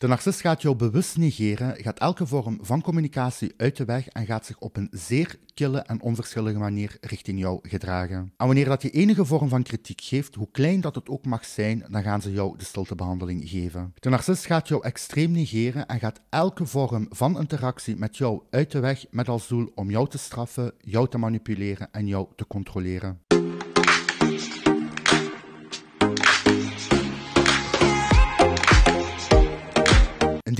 De narcist gaat jou bewust negeren, gaat elke vorm van communicatie uit de weg en gaat zich op een zeer kille en onverschillige manier richting jou gedragen. En wanneer dat je enige vorm van kritiek geeft, hoe klein dat het ook mag zijn, dan gaan ze jou de stiltebehandeling geven. De narcist gaat jou extreem negeren en gaat elke vorm van interactie met jou uit de weg met als doel om jou te straffen, jou te manipuleren en jou te controleren.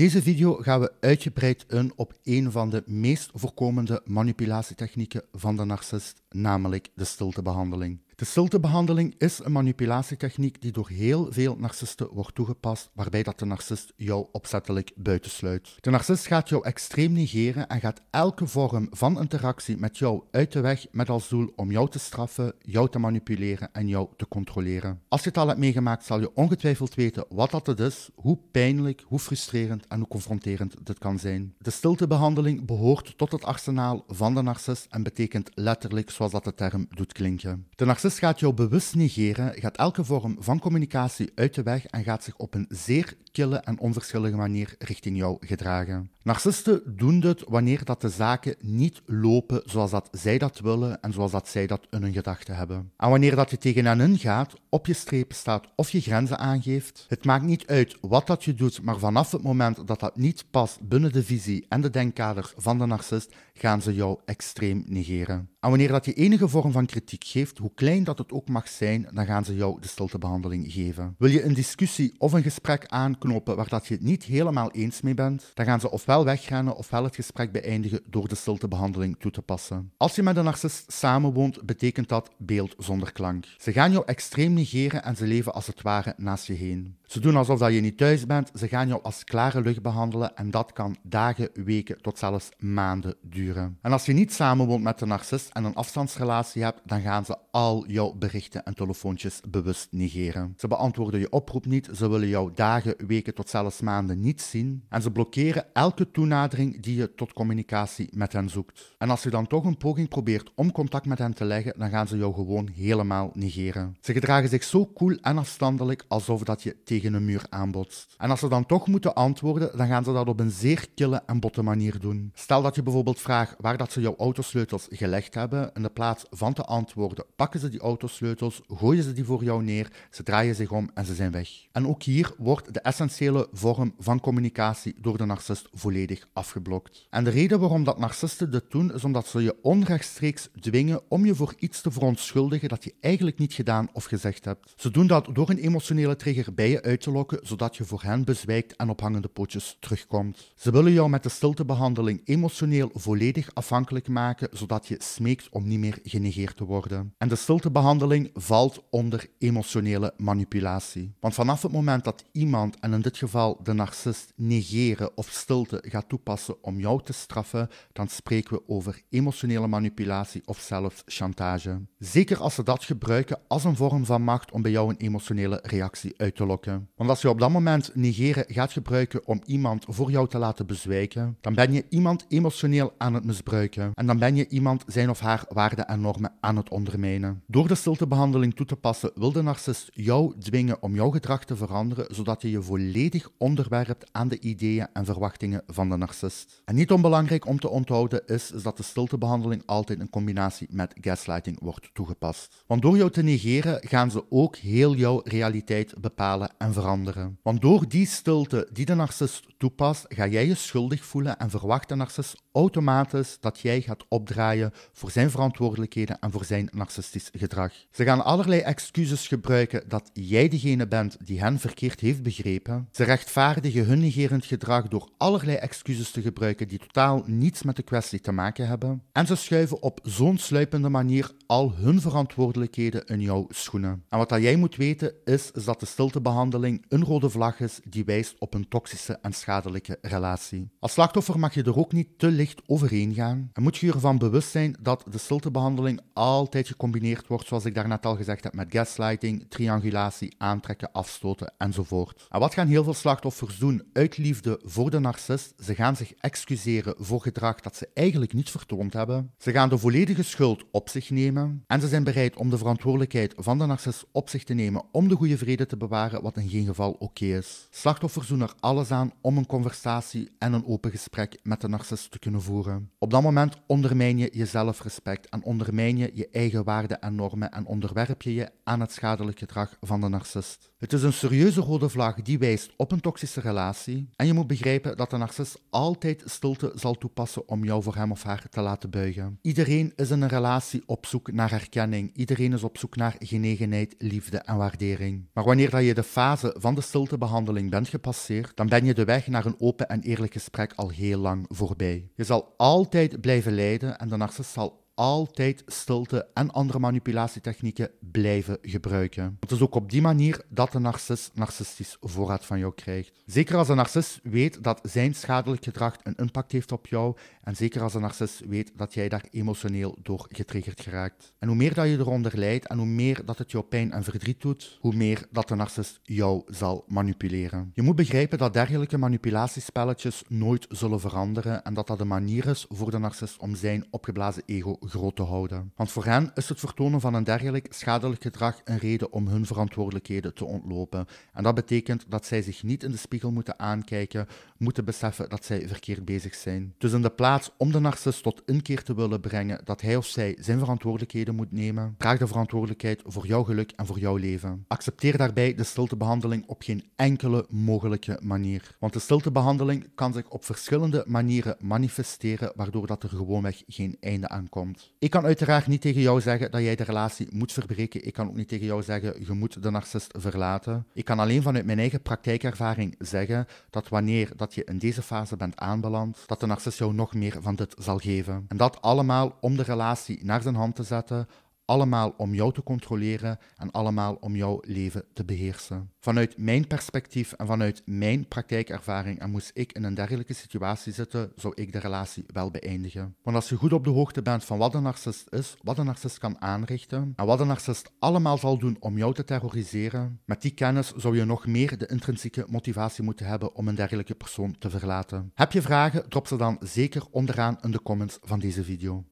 In deze video gaan we uitgebreid in op een van de meest voorkomende manipulatietechnieken van de narcist, namelijk de stiltebehandeling. De stiltebehandeling is een manipulatietechniek die door heel veel narcisten wordt toegepast, waarbij dat de narcist jou opzettelijk buitensluit. De narcist gaat jou extreem negeren en gaat elke vorm van interactie met jou uit de weg met als doel om jou te straffen, jou te manipuleren en jou te controleren. Als je het al hebt meegemaakt, zal je ongetwijfeld weten wat dat het is, hoe pijnlijk, hoe frustrerend en hoe confronterend dit kan zijn. De stiltebehandeling behoort tot het arsenaal van de narcist en betekent letterlijk zoals dat de term doet klinken. De narcist gaat jou bewust negeren, gaat elke vorm van communicatie uit de weg en gaat zich op een zeer kille en onverschillige manier richting jou gedragen. Narcisten doen dit wanneer dat de zaken niet lopen zoals dat zij dat willen en zoals dat zij dat in hun gedachten hebben. En wanneer dat je tegen hen gaat, op je strepen staat of je grenzen aangeeft, het maakt niet uit wat dat je doet, maar vanaf het moment dat dat niet past binnen de visie en de denkkaders van de narcist, gaan ze jou extreem negeren. En wanneer dat je enige vorm van kritiek geeft, hoe klein dat het ook mag zijn, dan gaan ze jou de stiltebehandeling geven. Wil je een discussie of een gesprek aanknopen waar dat je het niet helemaal eens mee bent, dan gaan ze of ofwel wegrennen ofwel het gesprek beëindigen door de stiltebehandeling toe te passen. Als je met een narcist samenwoont, betekent dat beeld zonder klank. Ze gaan jou extreem negeren en ze leven als het ware naast je heen. Ze doen alsof dat je niet thuis bent, ze gaan jou als klare lucht behandelen en dat kan dagen, weken tot zelfs maanden duren. En als je niet samenwoont met een narcist en een afstandsrelatie hebt, dan gaan ze al jouw berichten en telefoontjes bewust negeren. Ze beantwoorden je oproep niet, ze willen jou dagen, weken tot zelfs maanden niet zien en ze blokkeren elke toenadering die je tot communicatie met hen zoekt. En als je dan toch een poging probeert om contact met hen te leggen, dan gaan ze jou gewoon helemaal negeren. Ze gedragen zich zo cool en afstandelijk alsof dat je tegen tegen een muur aanbotst. En als ze dan toch moeten antwoorden, dan gaan ze dat op een zeer kille en botte manier doen. Stel dat je bijvoorbeeld vraagt waar dat ze jouw autosleutels gelegd hebben, in de plaats van te antwoorden, pakken ze die autosleutels, gooien ze die voor jou neer, ze draaien zich om en ze zijn weg. En ook hier wordt de essentiële vorm van communicatie door de narcist volledig afgeblokt. En de reden waarom dat narcisten dit doen, is omdat ze je onrechtstreeks dwingen om je voor iets te verontschuldigen dat je eigenlijk niet gedaan of gezegd hebt. Ze doen dat door een emotionele trigger bij je uit te lokken zodat je voor hen bezwijkt en op hangende pootjes terugkomt. Ze willen jou met de stiltebehandeling emotioneel volledig afhankelijk maken zodat je smeekt om niet meer genegeerd te worden. En de stiltebehandeling valt onder emotionele manipulatie. Want vanaf het moment dat iemand, en in dit geval de narcist, negeren of stilte gaat toepassen om jou te straffen, dan spreken we over emotionele manipulatie of zelfs chantage. Zeker als ze dat gebruiken als een vorm van macht om bij jou een emotionele reactie uit te lokken want als je op dat moment negeren gaat gebruiken om iemand voor jou te laten bezwijken, dan ben je iemand emotioneel aan het misbruiken en dan ben je iemand zijn of haar waarden en normen aan het ondermijnen. Door de stiltebehandeling toe te passen wil de narcist jou dwingen om jouw gedrag te veranderen, zodat je je volledig onderwerpt aan de ideeën en verwachtingen van de narcist. En niet onbelangrijk om te onthouden is, dat de stiltebehandeling altijd in combinatie met gaslighting wordt toegepast. Want door jou te negeren gaan ze ook heel jouw realiteit bepalen veranderen. Want door die stilte die de narcist toepast, ga jij je schuldig voelen en verwacht de narcist automatisch dat jij gaat opdraaien voor zijn verantwoordelijkheden en voor zijn narcistisch gedrag. Ze gaan allerlei excuses gebruiken dat jij degene bent die hen verkeerd heeft begrepen. Ze rechtvaardigen hun negerend gedrag door allerlei excuses te gebruiken die totaal niets met de kwestie te maken hebben. En ze schuiven op zo'n sluipende manier al hun verantwoordelijkheden in jouw schoenen. En wat dat jij moet weten is, is dat de stiltebehandeling een rode vlag is die wijst op een toxische en schadelijke relatie. Als slachtoffer mag je er ook niet te wellicht overeengaan. En moet je ervan bewust zijn dat de stiltebehandeling altijd gecombineerd wordt, zoals ik daarnet al gezegd heb, met gaslighting, triangulatie, aantrekken, afstoten enzovoort. En wat gaan heel veel slachtoffers doen uit liefde voor de narcist? Ze gaan zich excuseren voor gedrag dat ze eigenlijk niet vertoond hebben. Ze gaan de volledige schuld op zich nemen. En ze zijn bereid om de verantwoordelijkheid van de narcist op zich te nemen om de goede vrede te bewaren, wat in geen geval oké is. Slachtoffers doen er alles aan om een conversatie en een open gesprek met de narcist te kunnen voeren. Op dat moment ondermijn je je zelfrespect en ondermijn je je eigen waarden en normen en onderwerp je je aan het schadelijk gedrag van de narcist. Het is een serieuze rode vlag die wijst op een toxische relatie en je moet begrijpen dat de narcist altijd stilte zal toepassen om jou voor hem of haar te laten buigen. Iedereen is in een relatie op zoek naar herkenning, iedereen is op zoek naar genegenheid, liefde en waardering. Maar wanneer dat je de fase van de stiltebehandeling bent gepasseerd, dan ben je de weg naar een open en eerlijk gesprek al heel lang voorbij. Je zal altijd blijven lijden en de narcist zal altijd stilte en andere manipulatietechnieken blijven gebruiken. Het is ook op die manier dat de narcist narcistisch voorraad van jou krijgt. Zeker als een narcist weet dat zijn schadelijk gedrag een impact heeft op jou en zeker als een narcist weet dat jij daar emotioneel door getriggerd geraakt. En hoe meer dat je eronder lijdt en hoe meer dat het jou pijn en verdriet doet, hoe meer dat de narcist jou zal manipuleren. Je moet begrijpen dat dergelijke manipulatiespelletjes nooit zullen veranderen en dat dat de manier is voor de narcist om zijn opgeblazen ego groot te houden. Want voor hen is het vertonen van een dergelijk schadelijk gedrag een reden om hun verantwoordelijkheden te ontlopen. En dat betekent dat zij zich niet in de spiegel moeten aankijken, moeten beseffen dat zij verkeerd bezig zijn. Dus in de plaats om de narcist tot inkeer te willen brengen dat hij of zij zijn verantwoordelijkheden moet nemen, draag de verantwoordelijkheid voor jouw geluk en voor jouw leven. Accepteer daarbij de stiltebehandeling op geen enkele mogelijke manier. Want de stiltebehandeling kan zich op verschillende manieren manifesteren, waardoor dat er gewoonweg geen einde aan komt. Ik kan uiteraard niet tegen jou zeggen dat jij de relatie moet verbreken. Ik kan ook niet tegen jou zeggen, je moet de narcist verlaten. Ik kan alleen vanuit mijn eigen praktijkervaring zeggen dat wanneer dat je in deze fase bent aanbeland, dat de narcist jou nog meer van dit zal geven. En dat allemaal om de relatie naar zijn hand te zetten, allemaal om jou te controleren en allemaal om jouw leven te beheersen. Vanuit mijn perspectief en vanuit mijn praktijkervaring, en moest ik in een dergelijke situatie zitten, zou ik de relatie wel beëindigen. Want als je goed op de hoogte bent van wat een narcist is, wat een narcist kan aanrichten en wat een narcist allemaal zal doen om jou te terroriseren, met die kennis zou je nog meer de intrinsieke motivatie moeten hebben om een dergelijke persoon te verlaten. Heb je vragen? Drop ze dan zeker onderaan in de comments van deze video.